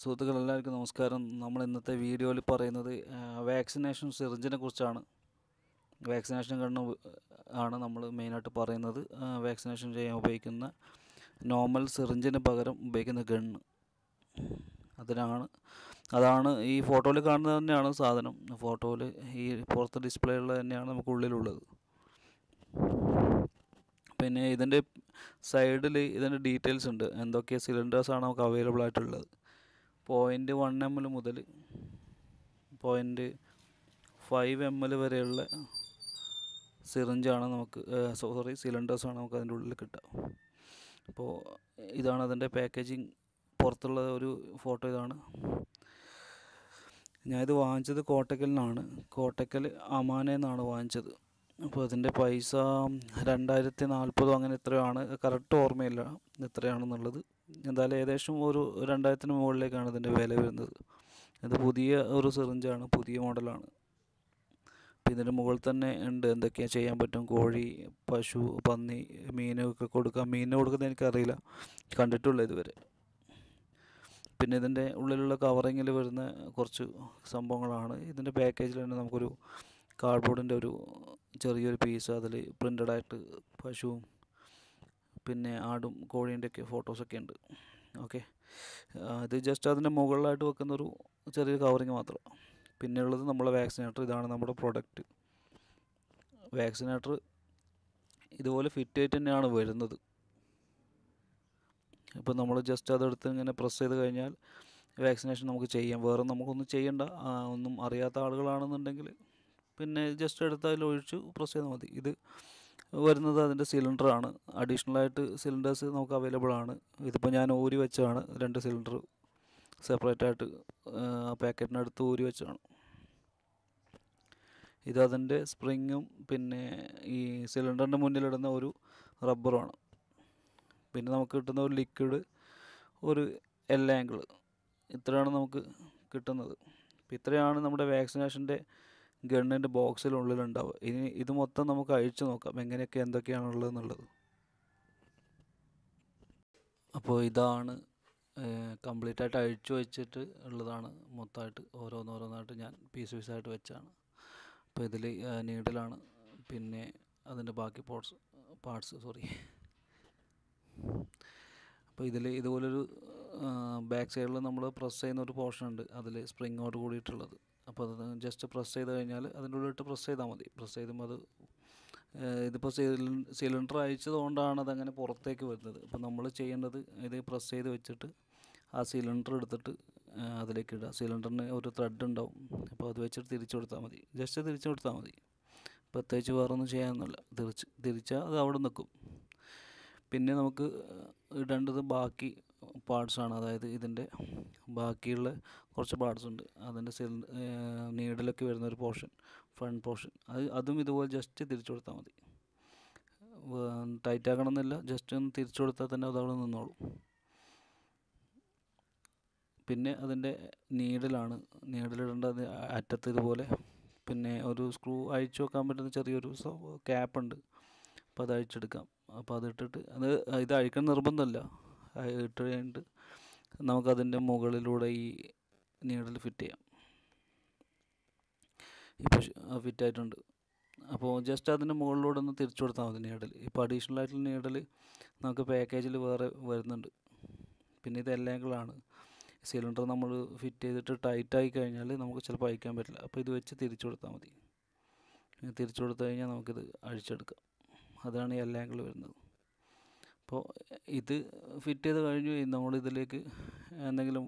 എല്ലാവർക്കും നമസ്കാരം നമ്മൾ ഇന്നത്തെ വീഡിയോയിൽ പറയുന്നത് വാക്സിനേഷൻ സിറിഞ്ചിനെ കുറിച്ചാണ് വാക്സിനേഷൻ കണ്ണ് ആണ് നമ്മൾ മെയിനായിട്ട് പറയുന്നത് വാക്സിനേഷൻ ചെയ്യാൻ ഉപയോഗിക്കുന്ന നോർമൽ സിറിഞ്ചിന് പകരം ഉപയോഗിക്കുന്ന ഗണ്ണ് അതിനാണ് അതാണ് ഈ ഫോട്ടോയിൽ കാണുന്നത് തന്നെയാണ് സാധനം ഫോട്ടോയിൽ ഈ പുറത്ത് ഡിസ്പ്ലേ ഉള്ളത് തന്നെയാണ് നമുക്ക് ഉള്ളിലുള്ളത് പിന്നെ ഇതിൻ്റെ സൈഡിൽ ഇതിൻ്റെ ഡീറ്റെയിൽസ് ഉണ്ട് എന്തൊക്കെ സിലിണ്ടേഴ്സാണ് നമുക്ക് അവൈലബിൾ ആയിട്ടുള്ളത് പോയിൻ്റ് വൺ എം എൽ മുതൽ പോയിൻ്റ് ഫൈവ് എം എൽ വരെയുള്ള സിറിഞ്ചാണ് നമുക്ക് സോറി സിലിണ്ടേഴ്സാണ് നമുക്ക് അതിൻ്റെ ഉള്ളിൽ കിട്ടുക അപ്പോൾ ഇതാണ് അതിൻ്റെ പാക്കേജിങ് പുറത്തുള്ള ഒരു ഫോട്ടോ ഇതാണ് ഞാനിത് വാങ്ങിച്ചത് കോട്ടക്കൽ നിന്നാണ് കോട്ടക്കൽ അമാനെ വാങ്ങിച്ചത് അപ്പോൾ അതിൻ്റെ പൈസ രണ്ടായിരത്തി നാൽപ്പതോ അങ്ങനെ എത്രയോ ആണ് കറക്റ്റ് ഓർമ്മയില്ല എത്രയാണെന്നുള്ളത് എന്തായാലും ഏകദേശം ഒരു രണ്ടായിരത്തിന് മുകളിലേക്കാണ് ഇതിൻ്റെ വില വരുന്നത് ഇത് പുതിയ ഒരു സിറിഞ്ചാണ് പുതിയ മോഡലാണ് അപ്പോൾ ഇതിൻ്റെ മുകളിൽ തന്നെ ഉണ്ട് എന്തൊക്കെയാണ് ചെയ്യാൻ പറ്റും കോഴി പശു പന്നി മീനൊക്കെ കൊടുക്കാം മീനിന് കൊടുക്കുന്നത് എനിക്കറിയില്ല കണ്ടിട്ടുള്ള ഇതുവരെ പിന്നെ ഇതിൻ്റെ ഉള്ളിലുള്ള കവറിങ്ങിൽ വരുന്ന കുറച്ച് സംഭവങ്ങളാണ് ഇതിൻ്റെ പാക്കേജിൽ തന്നെ നമുക്കൊരു കാർഡ്ബോർഡിൻ്റെ ഒരു ചെറിയൊരു പീസ് അതിൽ പ്രിൻ്റഡായിട്ട് പശുവും പിന്നെ ആടും കോഴീൻ്റെ ഒക്കെ ഫോട്ടോസൊക്കെ ഉണ്ട് ഓക്കെ ഇത് ജസ്റ്റ് അതിൻ്റെ മുകളിലായിട്ട് വെക്കുന്നൊരു ചെറിയൊരു കവറിങ് മാത്രം പിന്നെയുള്ളത് നമ്മളെ വാക്സിനേറ്റർ ഇതാണ് നമ്മുടെ പ്രൊഡക്റ്റ് വാക്സിനേറ്റർ ഇതുപോലെ ഫിറ്റ് ആയിട്ട് തന്നെയാണ് വരുന്നത് ഇപ്പം നമ്മൾ ജസ്റ്റ് അതെടുത്ത് ഇങ്ങനെ പ്രസ് ചെയ്ത് കഴിഞ്ഞാൽ വാക്സിനേഷൻ നമുക്ക് ചെയ്യാം വേറെ നമുക്കൊന്നും ചെയ്യേണ്ട ഒന്നും അറിയാത്ത ആളുകളാണെന്നുണ്ടെങ്കിൽ പിന്നെ ജസ്റ്റ് എടുത്ത് അതിൽ ഒഴിച്ച് പ്രസ് ചെയ്താൽ മതി ഇത് വരുന്നത് അതിൻ്റെ സിലിണ്ടറാണ് അഡീഷണലായിട്ട് സിലിണ്ടേഴ്സ് നമുക്ക് അവൈലബിൾ ആണ് ഇതിപ്പോൾ ഞാൻ ഊരി വെച്ചാണ് രണ്ട് സിലിണ്ടർ സെപ്പറേറ്റ് ആയിട്ട് പാക്കറ്റിനടുത്ത് ഊരി വെച്ചാണ് ഇതതിൻ്റെ സ്പ്രിങ്ങും പിന്നെ ഈ സിലിണ്ടറിൻ്റെ മുന്നിലിടുന്ന ഒരു റബ്ബറുമാണ് പിന്നെ നമുക്ക് കിട്ടുന്ന ഒരു ലിക്വിഡ് ഒരു എൽ ആംഗിൾ ഇത്രയാണ് നമുക്ക് കിട്ടുന്നത് ഇത്രയാണ് നമ്മുടെ വാക്സിനേഷൻ്റെ ഗണ്ണിൻ്റെ ബോക്സിനുള്ളിലുണ്ടാവുക ഇനി ഇത് മൊത്തം നമുക്ക് അഴിച്ചു നോക്കാം എങ്ങനെയൊക്കെ എന്തൊക്കെയാണുള്ളതെന്നുള്ളത് അപ്പോൾ ഇതാണ് കംപ്ലീറ്റ് ആയിട്ട് അഴിച്ചു വെച്ചിട്ട് ഉള്ളതാണ് മൊത്തമായിട്ട് ഓരോന്നോരോന്നായിട്ട് ഞാൻ പീസ് പീസായിട്ട് വെച്ചാണ് അപ്പോൾ ഇതിൽ നീഡിലാണ് പിന്നെ അതിൻ്റെ ബാക്കി പോർട്സ് പാർട്സ് സോറി അപ്പോൾ ഇതിൽ ഇതുപോലൊരു ബാക്ക് സൈഡിൽ നമ്മൾ പ്രസ് ചെയ്യുന്ന ഒരു പോർഷൻ ഉണ്ട് അതിൽ സ്പ്രിങ്ങോട് കൂടിയിട്ടുള്ളത് അപ്പോൾ അത് ജസ്റ്റ് പ്രസ് ചെയ്ത് കഴിഞ്ഞാൽ അതിൻ്റെ ഉള്ളിലിട്ട് പ്രസ് ചെയ്താൽ മതി പ്രസ് ചെയ്തും അത് ഇതിപ്പോൾ സിലിണ്ടർ അയച്ചത് കൊണ്ടാണ് അതങ്ങനെ പുറത്തേക്ക് വരുന്നത് അപ്പോൾ നമ്മൾ ചെയ്യേണ്ടത് ഇത് പ്രസ് ചെയ്ത് വെച്ചിട്ട് ആ സിലിണ്ടർ എടുത്തിട്ട് അതിലേക്ക് ഇടുക സിലിണ്ടറിന് ഒരു ത്രെഡ് ഉണ്ടാവും അപ്പോൾ അത് വെച്ചിട്ട് തിരിച്ചു കൊടുത്താൽ മതി ജസ്റ്റ് തിരിച്ചു കൊടുത്താൽ മതി പ്രത്യേകിച്ച് ഒന്നും ചെയ്യാനൊന്നുമില്ല തിരിച്ച് തിരിച്ചാൽ അത് അവിടെ നിൽക്കും പിന്നെ നമുക്ക് ഇടേണ്ടത് ബാക്കി പാർട്സാണ് അതായത് ഇതിൻ്റെ ബാക്കിയുള്ള കുറച്ച് പാർട്സ് ഉണ്ട് അതിൻ്റെ സിൽ നീഡിലൊക്കെ വരുന്നൊരു പോർഷൻ ഫ്രണ്ട് പോർഷൻ അത് അതും ഇതുപോലെ ജസ്റ്റ് തിരിച്ചു കൊടുത്താൽ മതി ടൈറ്റ് എന്നില്ല ജസ്റ്റ് ഒന്ന് തിരിച്ചു കൊടുത്താൽ തന്നെ അതവിടെ നിന്നോളും പിന്നെ അതിൻ്റെ നീഡിലാണ് നീഡിലിടേണ്ട അറ്റത്ത് ഇതുപോലെ പിന്നെ ഒരു സ്ക്രൂ അഴിച്ചു വെക്കാൻ പറ്റുന്ന ചെറിയൊരു ക്യാപ്പ് ഉണ്ട് അപ്പോൾ അത് അഴിച്ചെടുക്കാം അപ്പോൾ അതിട്ടിട്ട് അത് ഇത് അഴിക്കാൻ നിർബന്ധമല്ല ഇട്ടുകൊണ്ട് നമുക്കതിൻ്റെ മുകളിലൂടെ ഈ നീഡിൽ ഫിറ്റ് ചെയ്യാം ഇപ്പോൾ ആയിട്ടുണ്ട് അപ്പോൾ ജസ്റ്റ് അതിൻ്റെ മുകളിലൂടെ ഒന്ന് തിരിച്ചു കൊടുത്താൽ മതി നീഡൽ ഇപ്പോൾ അഡീഷണൽ ആയിട്ടുള്ള നീഡൽ നമുക്ക് പാക്കേജിൽ വേറെ വരുന്നുണ്ട് പിന്നെ ഇത് എല്ലാം സിലിണ്ടർ നമ്മൾ ഫിറ്റ് ചെയ്തിട്ട് ടൈറ്റായി കഴിഞ്ഞാൽ നമുക്ക് ചിലപ്പോൾ അയക്കാൻ പറ്റില്ല അപ്പോൾ ഇത് വെച്ച് തിരിച്ചു കൊടുത്താൽ മതി തിരിച്ചു കൊടുത്തു കഴിഞ്ഞാൽ നമുക്കിത് അഴിച്ചെടുക്കാം അതാണ് ഈ എല്ലാ വരുന്നത് അപ്പോൾ ഇത് ഫിറ്റ് ചെയ്ത് കഴിഞ്ഞു നമ്മൾ ഇതിലേക്ക് എന്തെങ്കിലും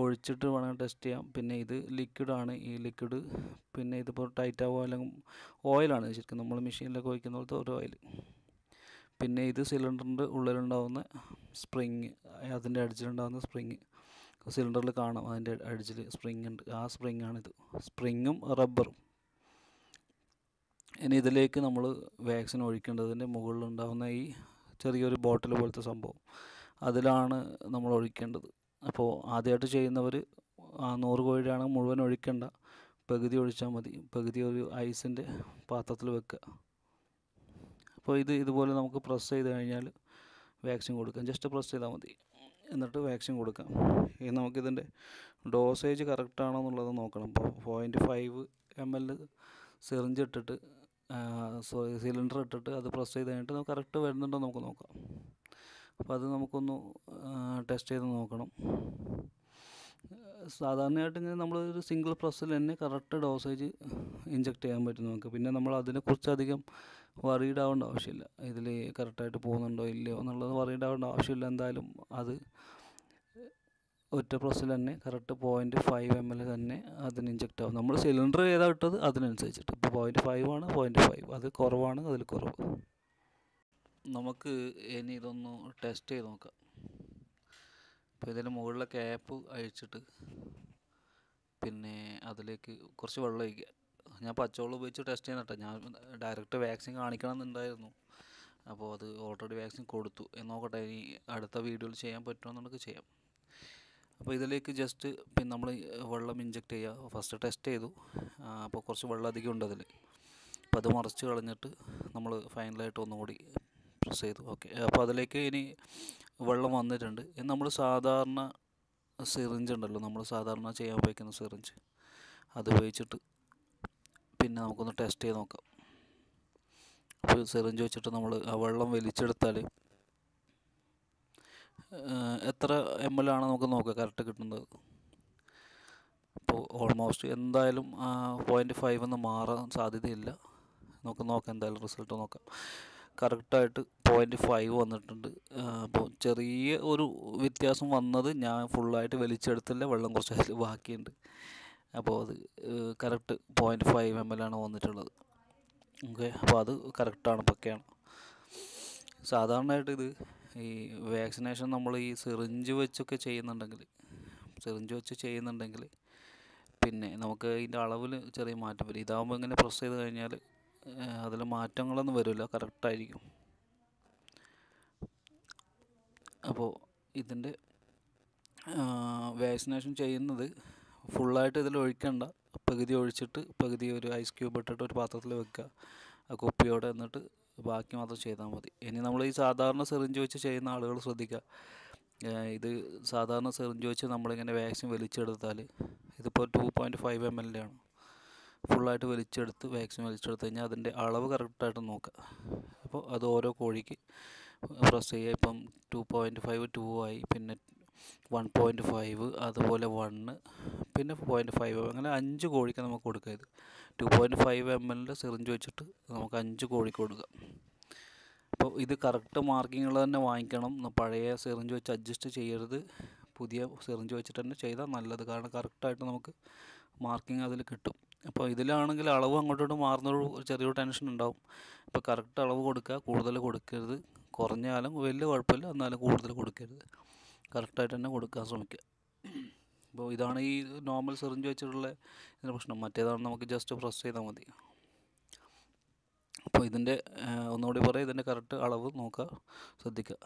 ഒഴിച്ചിട്ട് വേണമെങ്കിൽ ടെസ്റ്റ് ചെയ്യാം പിന്നെ ഇത് ലിക്വിഡാണ് ഈ ലിക്വിഡ് പിന്നെ ഇതിപ്പോൾ ടൈറ്റ് ആവുക അല്ലെങ്കിൽ ഓയിലാണ് ശരിക്കും നമ്മൾ മെഷീനിലൊക്കെ ഒഴിക്കുന്ന പോലത്തെ ഒരു ഓയിൽ പിന്നെ ഇത് സിലിണ്ടറിൻ്റെ ഉള്ളിലുണ്ടാവുന്ന സ്പ്രിങ് അതിൻ്റെ അടിച്ചിലുണ്ടാകുന്ന സ്പ്രിങ് സിലിണ്ടറിൽ കാണാം അതിൻ്റെ അടിച്ചിൽ സ്പ്രിങ് ഉണ്ട് ആ സ്പ്രിങ്ങാണിത് സ്പ്രിങ്ങും റബ്ബറും ഇനി ഇതിലേക്ക് നമ്മൾ വാക്സിൻ ഒഴിക്കേണ്ടതിൻ്റെ മുകളിലുണ്ടാകുന്ന ഈ ചെറിയൊരു ബോട്ടിൽ പോലത്തെ സംഭവം അതിലാണ് നമ്മൾ ഒഴിക്കേണ്ടത് അപ്പോൾ ആദ്യമായിട്ട് ചെയ്യുന്നവർ ആ നൂറ് കോഴിയാണ് മുഴുവൻ ഒഴിക്കേണ്ട പകുതി ഒഴിച്ചാൽ മതി പകുതി ഒരു ഐസിൻ്റെ പാത്രത്തിൽ വെക്കുക അപ്പോൾ ഇത് ഇതുപോലെ നമുക്ക് പ്രസ് ചെയ്ത് കഴിഞ്ഞാൽ വാക്സിൻ കൊടുക്കാം ജസ്റ്റ് പ്രസ് ചെയ്താൽ മതി എന്നിട്ട് വാക്സിൻ കൊടുക്കാം ഇനി നമുക്കിതിൻ്റെ ഡോസേജ് കറക്റ്റാണോ എന്നുള്ളത് നോക്കണം അപ്പോൾ point five M L syringe ഇട്ടിട്ട് സോറി സിലിണ്ടർ ഇട്ടിട്ട് അത് പ്രസ് ചെയ്ത് കഴിഞ്ഞിട്ട് കറക്റ്റ് വരുന്നുണ്ടോ നമുക്ക് നോക്കാം അപ്പോൾ അത് നമുക്കൊന്ന് ടെസ്റ്റ് ചെയ്ത് നോക്കണം സാധാരണയായിട്ട് ഇങ്ങനെ നമ്മൾ ഒരു സിംഗിൾ പ്രസ്സിൽ തന്നെ കറക്റ്റ് ഡോസേജ് ഇഞ്ചക്ട് ചെയ്യാൻ പറ്റും നമുക്ക് പിന്നെ നമ്മൾ അതിനെക്കുറിച്ച് അധികം വറീഡ് ആവേണ്ട ആവശ്യമില്ല ഇതിൽ കറക്റ്റായിട്ട് പോകുന്നുണ്ടോ ഇല്ലയോ എന്നുള്ളത് വറീഡ് ആവേണ്ട ആവശ്യമില്ല എന്തായാലും അത് ഒറ്റ പ്രസ്സിൽ തന്നെ correct point five M L തന്നെ അതിന് ഇഞ്ചെക്റ്റ് ആവും നമ്മൾ സിലിണ്ടർ ഏതാ ഇട്ടത് അതിനനുസരിച്ചിട്ട് ഇപ്പോൾ പോയിൻറ്റ് ഫൈവ് ആണ് പോയിൻറ്റ് ഫൈവ് അത് കുറവാണ് അതിൽ കുറവ് നമുക്ക് ഇനി ഇതൊന്ന് ടെസ്റ്റ് ചെയ്ത് നോക്കാം ഇപ്പോൾ ഇതിന് മുകളിലെ ക്യാപ്പ് അഴിച്ചിട്ട് പിന്നെ അതിലേക്ക് കുറച്ച് വെള്ളം ഒഴിക്കുക ഞാൻ പച്ചവെള്ളം ഉപയോഗിച്ച് ടെസ്റ്റ് ചെയ്യുന്നട്ടോ ഞാൻ ഡയറക്റ്റ് വാക്സിൻ കാണിക്കണം എന്നുണ്ടായിരുന്നു അപ്പോൾ അത് ഓൾറെഡി വാക്സിൻ കൊടുത്തു നോക്കട്ടെ ഇനി അടുത്ത വീഡിയോയിൽ ചെയ്യാൻ പറ്റുമോ എന്നൊക്കെ ചെയ്യാം അപ്പോൾ ഇതിലേക്ക് ജസ്റ്റ് പിന്നെ നമ്മൾ വെള്ളം ഇഞ്ചക്ട് ചെയ്യുക ഫസ്റ്റ് ടെസ്റ്റ് ചെയ്തു അപ്പോൾ കുറച്ച് വെള്ളം അധികം ഉണ്ട് അതിൽ അപ്പോൾ അത് മറച്ച് കളഞ്ഞിട്ട് നമ്മൾ ഫൈനലായിട്ട് ഒന്നുകൂടി പ്രസ് ചെയ്തു ഓക്കെ അപ്പോൾ അതിലേക്ക് ഇനി വെള്ളം വന്നിട്ടുണ്ട് ഇനി നമ്മൾ സാധാരണ സിറിഞ്ച് ഉണ്ടല്ലോ നമ്മൾ സാധാരണ ചെയ്യാൻ ഉപയോഗിക്കുന്ന സിറിഞ്ച് അത് ഉപയോഗിച്ചിട്ട് പിന്നെ നമുക്കൊന്ന് ടെസ്റ്റ് ചെയ്ത് നോക്കാം അപ്പോൾ സിറിഞ്ച് വെച്ചിട്ട് നമ്മൾ ആ വെള്ളം വലിച്ചെടുത്താൽ എത്ര എം എൽ ആണ് നമുക്ക് നോക്കാം കറക്റ്റ് കിട്ടുന്നത് അപ്പോൾ ഓൾമോസ്റ്റ് എന്തായാലും പോയിൻറ്റ് ഫൈവ് എന്ന് മാറാൻ സാധ്യതയില്ല നമുക്ക് നോക്കാം എന്തായാലും റിസൾട്ട് നോക്കാം കറക്റ്റായിട്ട് പോയിൻറ്റ് ഫൈവ് വന്നിട്ടുണ്ട് അപ്പോൾ ചെറിയ ഒരു വ്യത്യാസം വന്നത് ഞാൻ ഫുള്ളായിട്ട് വലിച്ചെടുത്തില്ല വെള്ളം കുറച്ച് അതിൽ ബാക്കിയുണ്ട് അപ്പോൾ അത് correct point five M L ആണ് വന്നിട്ടുള്ളത് ഓക്കെ അപ്പോൾ അത് കറക്റ്റാണ് പക്കയാണ് സാധാരണയായിട്ട് ഇത് ഈ വാക്സിനേഷൻ നമ്മൾ ഈ സിറിഞ്ച് വെച്ചൊക്കെ ചെയ്യുന്നുണ്ടെങ്കിൽ സിറിഞ്ച് വെച്ച് ചെയ്യുന്നുണ്ടെങ്കിൽ പിന്നെ നമുക്ക് ഇതിൻ്റെ അളവിൽ ചെറിയ മാറ്റം വരും ഇതാകുമ്പോൾ ഇങ്ങനെ പ്രസ് ചെയ്ത് കഴിഞ്ഞാൽ അതിൽ മാറ്റങ്ങളൊന്നും വരില്ല കറക്റ്റായിരിക്കും അപ്പോൾ ഇതിൻ്റെ വാക്സിനേഷൻ ചെയ്യുന്നത് ഫുള്ളായിട്ട് ഇതിൽ ഒഴിക്കണ്ട പകുതി ഒഴിച്ചിട്ട് പകുതി ഒരു ഐസ് ക്യൂബ് ഇട്ടിട്ട് ഒരു പാത്രത്തിൽ വെക്കുക ആ കുപ്പിയോടെ എന്നിട്ട് ബാക്കി മാത്രം ചെയ്താൽ മതി ഇനി നമ്മൾ ഈ സാധാരണ സെറിഞ്ച് വെച്ച് ചെയ്യുന്ന ആളുകൾ ശ്രദ്ധിക്കുക ഇത് സാധാരണ സെറിഞ്ച് വെച്ച് നമ്മളിങ്ങനെ വാക്സിൻ വലിച്ചെടുത്താൽ ഇതിപ്പോൾ two point five M L ആണ് ഫുള്ളായിട്ട് വലിച്ചെടുത്ത് വാക്സിൻ വലിച്ചെടുത്ത് കഴിഞ്ഞാൽ അതിൻ്റെ അളവ് കറക്റ്റായിട്ട് നോക്കുക അപ്പോൾ അത് ഓരോ കോഴിക്ക് പ്രസ് ചെയ്യുക ഇപ്പം ടു പോയിൻറ്റ് ഫൈവ് ടു ആയി പിന്നെ വൺ പോയിൻറ്റ് ഫൈവ് അതുപോലെ വണ്ണ് പിന്നെ പോയിൻറ്റ് ഫൈവ് അങ്ങനെ അഞ്ച് കോഴിക്ക് നമുക്ക് കൊടുക്കാം ഇത് ടു പോയിൻറ്റ് ഫൈവ് എം എല്ലിൻ്റെ സിറിഞ്ച് വെച്ചിട്ട് നമുക്ക് അഞ്ച് കോഴിക്ക് കൊടുക്കാം അപ്പോൾ ഇത് കറക്റ്റ് മാർക്കിങ്ങൾ തന്നെ വാങ്ങിക്കണം പഴയ സിറിഞ്ച് വെച്ച് അഡ്ജസ്റ്റ് ചെയ്യരുത് പുതിയ സിറിഞ്ച് വെച്ചിട്ട് തന്നെ ചെയ്താൽ നല്ലത് കാരണം കറക്റ്റായിട്ട് നമുക്ക് മാർക്കിംഗ് അതിൽ കിട്ടും അപ്പോൾ ഇതിലാണെങ്കിൽ അളവ് അങ്ങോട്ടോട്ട് മാറുന്നൊരു ചെറിയൊരു ടെൻഷൻ ഉണ്ടാവും അപ്പോൾ കറക്റ്റ് അളവ് കൊടുക്കുക കൂടുതൽ കൊടുക്കരുത് കുറഞ്ഞാലും വലിയ കുഴപ്പമില്ല എന്നാലും കൂടുതൽ കൊടുക്കരുത് കറക്റ്റായിട്ട് തന്നെ കൊടുക്കാൻ ശ്രമിക്കുക അപ്പോൾ ഇതാണ് ഈ നോർമൽ സെറിഞ്ച് വെച്ചിട്ടുള്ള ഇതിൻ്റെ പ്രശ്നം മറ്റേതാണ് നമുക്ക് ജസ്റ്റ് പ്രസ് ചെയ്താൽ മതി അപ്പോൾ ഇതിൻ്റെ ഒന്നുകൂടി പറയാം ഇതിൻ്റെ കറക്റ്റ് അളവ് നോക്കുക ശ്രദ്ധിക്കുക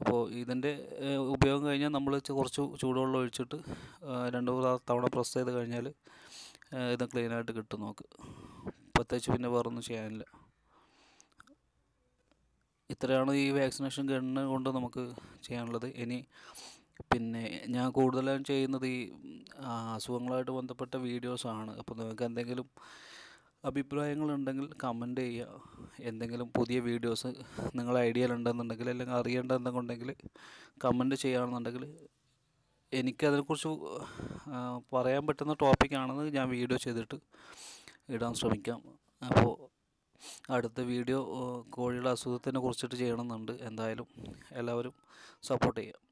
അപ്പോൾ ഇതിൻ്റെ ഉപയോഗം കഴിഞ്ഞാൽ നമ്മൾ കുറച്ച് ചൂടുവെള്ളം ഒഴിച്ചിട്ട് രണ്ട് തവണ പ്രസ് ചെയ്ത് കഴിഞ്ഞാൽ ഇത് ക്ലീനായിട്ട് കിട്ടും നമുക്ക് പ്രത്യേകിച്ച് പിന്നെ വേറൊന്നും ചെയ്യാനില്ല ഇത്രയാണ് ഈ വാക്സിനേഷൻ ഗണ്ണ് കൊണ്ട് നമുക്ക് ചെയ്യാനുള്ളത് ഇനി പിന്നെ ഞാൻ കൂടുതലും ചെയ്യുന്നത് ഈ അസുഖങ്ങളായിട്ട് ബന്ധപ്പെട്ട വീഡിയോസാണ് അപ്പോൾ നിങ്ങൾക്ക് എന്തെങ്കിലും അഭിപ്രായങ്ങളുണ്ടെങ്കിൽ കമൻ്റ് ചെയ്യുക എന്തെങ്കിലും പുതിയ വീഡിയോസ് നിങ്ങൾ ഐഡിയയിൽ ഉണ്ടെന്നുണ്ടെങ്കിൽ അല്ലെങ്കിൽ അറിയേണ്ട എന്തെങ്കിലും കമൻറ്റ് ചെയ്യുകയാണെന്നുണ്ടെങ്കിൽ എനിക്കതിനെക്കുറിച്ച് പറയാൻ പറ്റുന്ന ടോപ്പിക്കാണെന്ന് ഞാൻ വീഡിയോ ചെയ്തിട്ട് ഇടാൻ ശ്രമിക്കാം അപ്പോൾ അടുത്ത വീഡിയോ കോഴിയുടെ അസുഖത്തിനെ കുറിച്ചിട്ട് ചെയ്യണമെന്നുണ്ട് എന്തായാലും എല്ലാവരും സപ്പോർട്ട് ചെയ്യുക